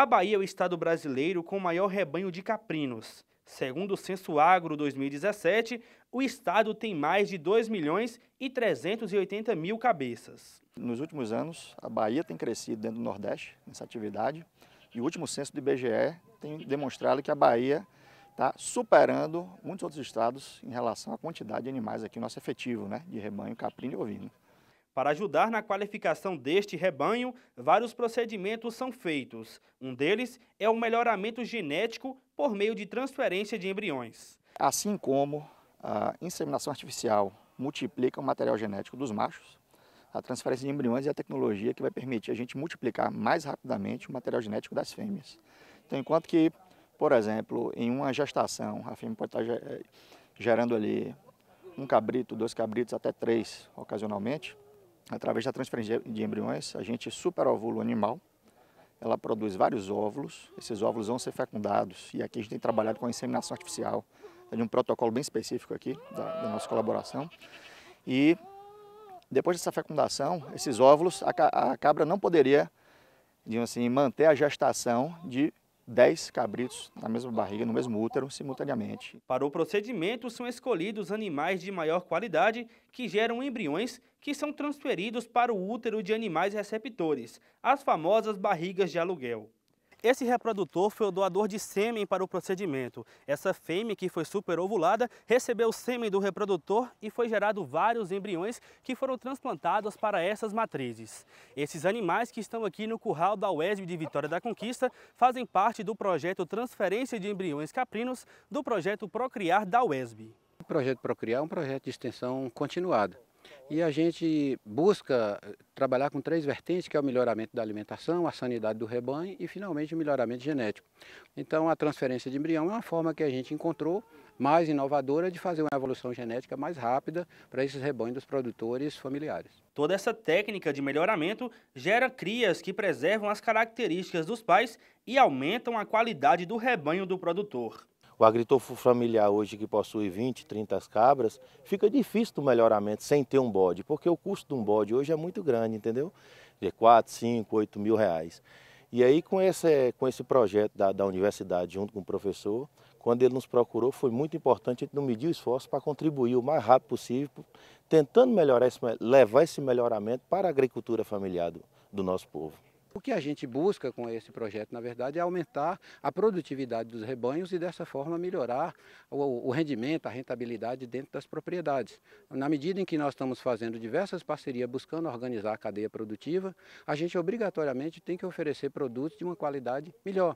A Bahia é o estado brasileiro com o maior rebanho de caprinos. Segundo o Censo Agro 2017, o estado tem mais de 2 milhões e 380 mil cabeças. Nos últimos anos, a Bahia tem crescido dentro do Nordeste nessa atividade e o último censo do IBGE tem demonstrado que a Bahia está superando muitos outros estados em relação à quantidade de animais aqui, nosso efetivo, né, de rebanho caprino e ovino. Para ajudar na qualificação deste rebanho, vários procedimentos são feitos. Um deles é o melhoramento genético por meio de transferência de embriões. Assim como a inseminação artificial multiplica o material genético dos machos, a transferência de embriões é a tecnologia que vai permitir a gente multiplicar mais rapidamente o material genético das fêmeas. Então, enquanto que, por exemplo, em uma gestação, a fêmea pode estar eh, gerando ali um cabrito, dois cabritos, até três ocasionalmente, através da transferência de embriões, a gente superovula o animal, ela produz vários óvulos, esses óvulos vão ser fecundados, e aqui a gente tem trabalhado com a inseminação artificial, de um protocolo bem específico aqui da, da nossa colaboração. E depois dessa fecundação, esses óvulos, a, a cabra não poderia digamos assim, manter a gestação de 10 cabritos na mesma barriga, no mesmo útero, simultaneamente. Para o procedimento, são escolhidos animais de maior qualidade que geram embriões que são transferidos para o útero de animais receptores, as famosas barrigas de aluguel. Esse reprodutor foi o doador de sêmen para o procedimento. Essa fêmea, que foi superovulada, recebeu o sêmen do reprodutor e foi gerado vários embriões que foram transplantados para essas matrizes. Esses animais que estão aqui no curral da UESB de Vitória da Conquista fazem parte do projeto Transferência de Embriões Caprinos do projeto Procriar da UESB. O projeto Procriar é um projeto de extensão continuada e a gente busca eh, trabalhar com três vertentes, que é o melhoramento da alimentação, a sanidade do rebanho e, finalmente, o melhoramento genético. Então, a transferência de embrião é uma forma que a gente encontrou mais inovadora de fazer uma evolução genética mais rápida para esses rebanhos dos produtores familiares. Toda essa técnica de melhoramento gera crias que preservam as características dos pais e aumentam a qualidade do rebanho do produtor. O agricultor familiar hoje que possui 20, 30 cabras, fica difícil o melhoramento sem ter um bode, porque o custo de um bode hoje é muito grande, entendeu? De 4, 5, 8 mil reais. E aí com esse, com esse projeto da, da universidade junto com o professor, quando ele nos procurou foi muito importante a gente não medir o esforço para contribuir o mais rápido possível, tentando melhorar esse, levar esse melhoramento para a agricultura familiar do, do nosso povo. O que a gente busca com esse projeto, na verdade, é aumentar a produtividade dos rebanhos e, dessa forma, melhorar o, o rendimento, a rentabilidade dentro das propriedades. Na medida em que nós estamos fazendo diversas parcerias buscando organizar a cadeia produtiva, a gente obrigatoriamente tem que oferecer produtos de uma qualidade melhor.